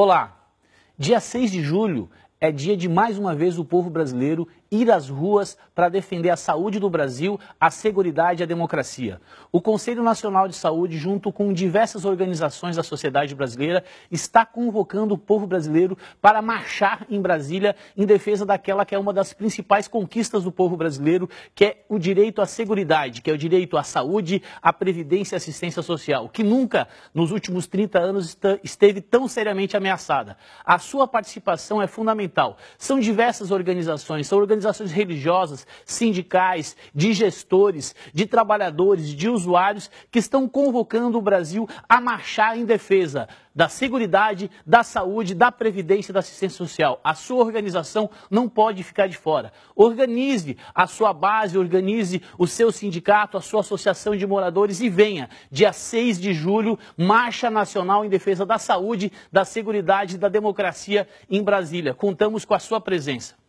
Olá! Dia 6 de julho é dia de mais uma vez o povo brasileiro ir às ruas para defender a saúde do Brasil, a segurança e a democracia. O Conselho Nacional de Saúde, junto com diversas organizações da sociedade brasileira, está convocando o povo brasileiro para marchar em Brasília em defesa daquela que é uma das principais conquistas do povo brasileiro, que é o direito à segurança, que é o direito à saúde, à previdência e assistência social, que nunca nos últimos 30 anos esteve tão seriamente ameaçada. A sua participação é fundamental são diversas organizações, são organizações religiosas, sindicais, de gestores, de trabalhadores, de usuários que estão convocando o Brasil a marchar em defesa da Seguridade, da Saúde, da Previdência e da Assistência Social. A sua organização não pode ficar de fora. Organize a sua base, organize o seu sindicato, a sua associação de moradores e venha, dia 6 de julho, Marcha Nacional em Defesa da Saúde, da Seguridade e da Democracia em Brasília. Contamos com a sua presença.